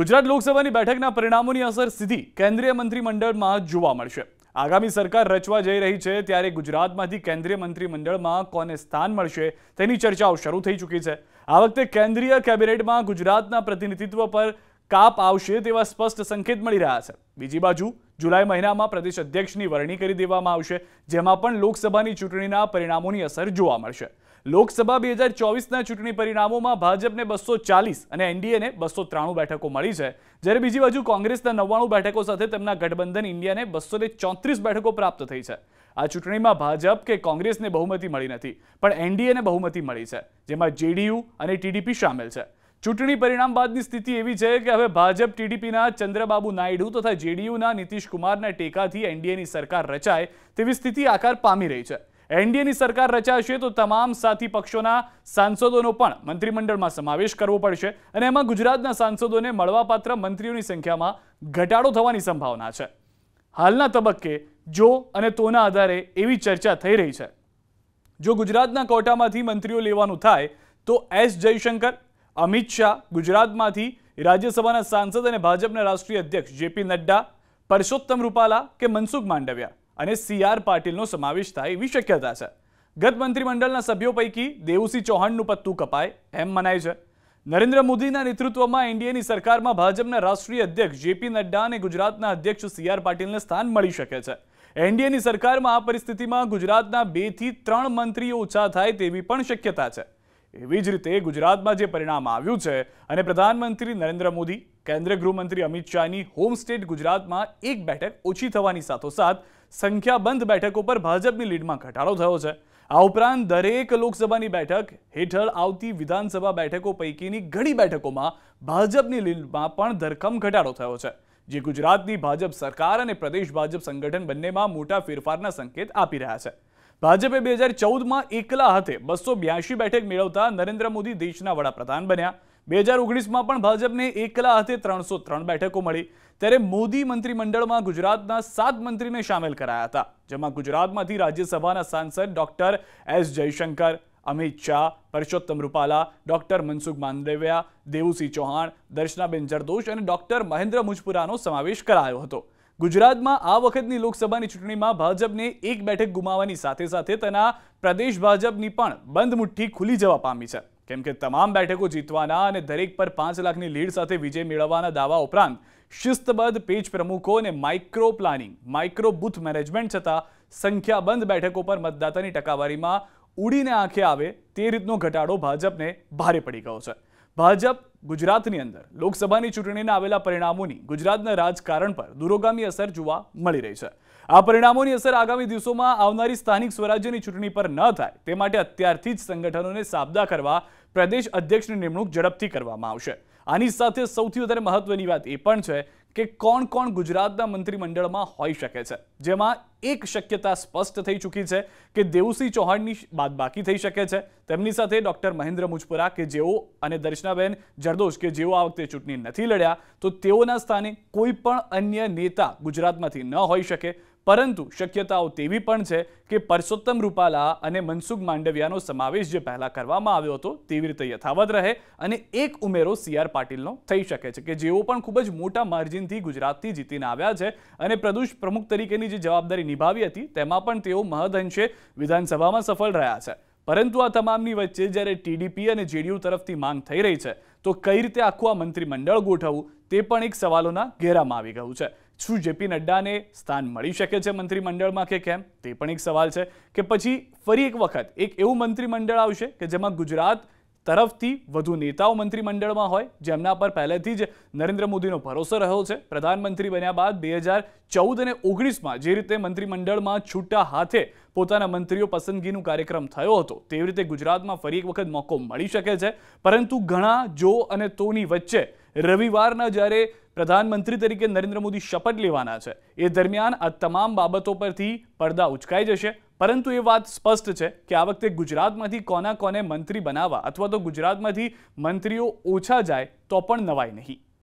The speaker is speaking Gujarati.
ગુજરાત લોકસભાની બેઠકના પરિણામોની અસર સીધી કેન્દ્રીય મંત્રીમંડળમાં જોવા મળશે આગામી સરકાર રચવા જઈ રહી છે ત્યારે ગુજરાતમાંથી કેન્દ્રીય મંત્રીમંડળમાં કોને સ્થાન મળશે તેની ચર્ચાઓ શરૂ થઈ ચૂકી છે આ વખતે કેન્દ્રીય કેબિનેટમાં ગુજરાતના પ્રતિનિધિત્વ પર કાપ આવશે તેવા સ્પષ્ટ સંકેત મળી રહ્યા છે બીજી બાજુ જુલાઈ મહિનામાં પ્રદેશ અધ્યક્ષની વરણી કરી દેવામાં આવશે જેમાં પણ લોકસભાની ચૂંટણીના પરિણામોની અસર જોવા મળશે લોકસભા બે હજાર ચોવીસના ચૂંટણી પરિણામોમાં ભાજપને બસો ચાલીસ અને એનડીએને બસો ત્રાણું બેઠકો મળી છે જ્યારે બીજી બાજુ કોંગ્રેસના નવ્વાણું બેઠકો સાથે તેમના ગઠબંધન ઇન્ડિયાને બસો ચોત્રીસ બેઠકો પ્રાપ્ત થઈ છે આ ચૂંટણીમાં ભાજપ કે કોંગ્રેસને બહુમતી મળી નથી પણ એનડીએને બહુમતી મળી છે જેમાં જેડીયુ અને ટીડીપી સામેલ છે ચૂંટણી પરિણામ બાદની સ્થિતિ એવી છે કે હવે ભાજપ ટીડીપીના ચંદ્રબાબુ નાયડુ તથા જેડીયુના નીતિશકુમારના ટેકાથી એનડીએની સરકાર રચાય તેવી સ્થિતિ આકાર પામી રહી છે એનડીએની સરકાર રચાશે તો તમામ સાથી પક્ષોના સાંસદોનો પણ મંત્રીમંડળમાં સમાવેશ કરવો પડશે અને એમાં ગુજરાતના સાંસદોને મળવાપાત્ર મંત્રીઓની સંખ્યામાં ઘટાડો થવાની સંભાવના છે હાલના તબક્કે જો અને તોના આધારે એવી ચર્ચા થઈ રહી છે જો ગુજરાતના કોટામાંથી મંત્રીઓ લેવાનું થાય તો એસ જયશંકર અમિત શાહ ગુજરાતમાંથી રાજ્યસભાના સાંસદ અને ભાજપના રાષ્ટ્રીય અધ્યક્ષ જેપી નડ્ડા પરસોત્તમ રૂપાલા કે મનસુખ માંડવિયા અને સીઆર પાટીલનો સમાવેશ થાય એવી શક્યતા છે ગત મંત્રીમંડળના સભ્યો પૈકી દેવુસિંહ ચૌહાણનું પત્તું કપાય એમ મનાય છે નરેન્દ્ર મોદીના નેતૃત્વમાં એનડીએની સરકારમાં ભાજપના રાષ્ટ્રીય અધ્યક્ષ જેપી નડ્ડા અને ગુજરાતના અધ્યક્ષ સીઆર પાટીલને સ્થાન મળી શકે છે એનડીએની સરકારમાં આ પરિસ્થિતિમાં ગુજરાતના બેથી ત્રણ મંત્રીઓ ઓછા થાય તેવી પણ શક્યતા છે એવી જ રીતે ગુજરાતમાં જે પરિણામ આવ્યું છે અને પ્રધાનમંત્રી નરેન્દ્ર મોદી કેન્દ્રીય ગૃહમંત્રી અમિત શાહની હોમ સ્ટેટ ગુજરાતમાં એક બેઠક ઓછી થવાની સાથોસાથ સંખ્યાબંધ બેઠકો પર ભાજપની લીડમાં ઘટાડો થયો છે આ ઉપરાંત દરેક લોકસભાની બેઠક હેઠળ આવતી વિધાનસભા બેઠકો પૈકીની ઘણી બેઠકોમાં ભાજપની લીડમાં પણ ધરખમ ઘટાડો થયો છે જે ગુજરાતની ભાજપ સરકાર અને પ્રદેશ ભાજપ સંગઠન બંનેમાં મોટા ફેરફારના સંકેત આપી રહ્યા છે ભાજપે બે હજાર ચૌદમાં એકલા હાથે બસો બ્યાસી બેઠક મેળવતા નરેન્દ્ર મોદી દેશના વડાપ્રધાન બન્યા બે હજાર ઓગણીસમાં પણ ભાજપને એકલા હાથે ત્રણસો ત્રણ બેઠકો મળી ત્યારે મોદી મંત્રીમંડળમાં ગુજરાતના સાત મંત્રીને સામેલ કરાયા હતા જેમાં ગુજરાતમાંથી રાજ્યસભાના સાંસદ doctor S Jaishankar Amit Shah Parshottam Rupala doctor Mansukh Mandaviya Devusinh Chauhan Darshanaben Jardosh અને ડોક્ટર મહેન્દ્ર મુજપુરાનો સમાવેશ કરાયો હતો ગુજરાતમાં આ વખતની લોકસભાની ચૂંટણીમાં ભાજપને એક બેઠક ગુમાવવાની સાથે સાથે તેના પ્રદેશ ભાજપની પણ બંધ મુઠ્ઠી ખુલી જવા પામી છે કેમ કે તમામ બેઠકો જીતવાના અને દરેક પર પાંચ લાખની લીડ સાથે વિજય મેળવવાના દાવા ઉપરાંત શિસ્તબદ્ધ પેજ પ્રમુખો અને micro planning micro booth management છતાં સંખ્યાબંધ બેઠકો પર મતદાતાની ટકાવારીમાં ઉડીને આંખે આવે તે રીતનો ઘટાડો ભાજપને ભારે પડી ગયો છે ભાજપ ગુજરાતની અંદર લોકસભાની ચૂંટણીના આવેલા પરિણામોની ગુજરાતના રાજકારણ પર દૂરોગામી અસર જોવા મળી રહી છે આ પરિણામોની અસર આગામી દિવસોમાં આવનારી સ્થાનિક સ્વરાજ્યની ચૂંટણી પર ન થાય તે માટે અત્યારથી જ સંગઠનોને સાબદા કરવા પ્રદેશ અધ્યક્ષની નિમણૂક ઝડપથી કરવામાં આવશે આની સાથે સૌથી વધારે મહત્વની વાત એ પણ છે કે કોણ કોણ ગુજરાતના મંત્રીમંડળમાં હોઈ શકે છે જેમાં એક શક્યતા સ્પષ્ટ થઈ ચૂકી છે કે દેવુસિંહ ચૌહાણની બાદ બાકી થઈ શકે છે તેમની સાથે ડોક્ટર મહેન્દ્ર મુજપુરા કે જેઓ અને દર્શનાબેન જરદોશ કે જેઓ આ વખતે ચૂંટણી નથી લડ્યા તો તેઓના સ્થાને કોઈ પણ અન્ય નેતા ગુજરાતમાંથી ન હોઈ શકે પરંતુ શક્યતાઓ તેવી પણ છે કે પરસોત્તમ રૂપાલા અને મનસુખ માંડવિયાનો સમાવેશ જે પહેલાં કરવામાં આવ્યો હતો તેવી રીતે યથાવત રહે અને એક ઉમેરો સીઆર પાટીલનો થઈ શકે છે કે જેઓ પણ ખૂબ જ મોટા માર્જિનથી ગુજરાતથી જીતીને આવ્યા છે અને પ્રદેશ પ્રમુખ તરીકેની જે જવાબદારી નિભાવી હતી તેમાં પણ તેઓ મહદઅંશે વિધાનસભામાં સફળ રહ્યા છે પરંતુ આ તમામની વચ્ચે જ્યારે ટીડીપી અને જેડીયુ તરફથી માંગ થઈ રહી છે તો કઈ રીતે આખું આ મંત્રીમંડળ ગોઠવવું તે પણ એક સવાલોના ઘેરામાં આવી ગયું છે શું જેપી નડ્ડાને સ્થાન મળી શકે છે મંત્રીમંડળમાં કે કેમ તે પણ એક સવાલ છે કે પછી ફરી એક વખત એક એવું મંત્રીમંડળ આવશે કે જેમાં ગુજરાત તરફથી વધુ નેતાઓ મંત્રીમંડળમાં હોય જેમના પર પહેલેથી જ નરેન્દ્ર મોદીનો ભરોસો રહ્યો છે પ્રધાનમંત્રી બન્યા બાદ બે હજાર ચૌદ અને ઓગણીસમાં જે રીતે મંત્રીમંડળમાં છૂટા હાથે પોતાના મંત્રીઓ પસંદગીનું કાર્યક્રમ થયો હતો તેવી રીતે ગુજરાતમાં ફરી એક વખત મોકો મળી શકે છે પરંતુ ઘણા જો અને તોની વચ્ચે રવિવારના જ્યારે પ્રધાનમંત્રી તરીકે નરેન્દ્ર મોદી શપથ લેવાના છે એ દરમિયાન આ તમામ બાબતો પરથી પડદા ઉચકાઈ જશે પરંતુ એ વાત સ્પષ્ટ છે કે આ વખતે ગુજરાતમાંથી કોના કોને મંત્રી બનાવવા અથવા તો ગુજરાતમાંથી મંત્રીઓ ઓછા જાય તો પણ નવાય નહીં